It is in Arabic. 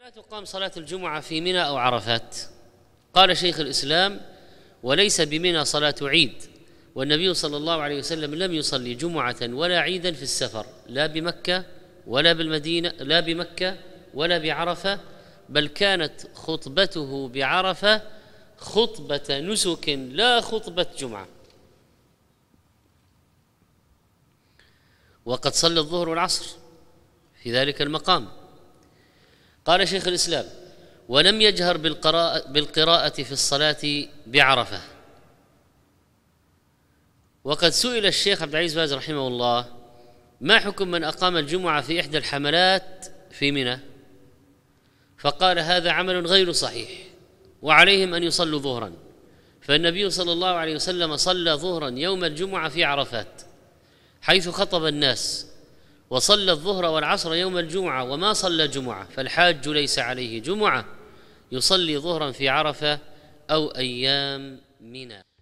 لا تقام صلاة الجمعة في منى أو عرفات قال شيخ الإسلام وليس بمنى صلاة عيد والنبي صلى الله عليه وسلم لم يصلي جمعة ولا عيدا في السفر لا بمكة ولا بالمدينة لا بمكة ولا بعرفة بل كانت خطبته بعرفة خطبة نسك لا خطبة جمعة وقد صلى الظهر والعصر في ذلك المقام قال شيخ الإسلام ولم يجهر بالقراءة, بالقراءة في الصلاة بعرفة وقد سئل الشيخ عبد العزيز باز رحمه الله ما حكم من أقام الجمعة في إحدى الحملات في منى فقال هذا عمل غير صحيح وعليهم أن يصلوا ظهرا فالنبي صلى الله عليه وسلم صلى ظهرا يوم الجمعة في عرفات حيث خطب الناس وصلى الظهر والعصر يوم الجمعة وما صلى جمعة فالحاج ليس عليه جمعة يصلي ظهرا في عرفة أو أيام منى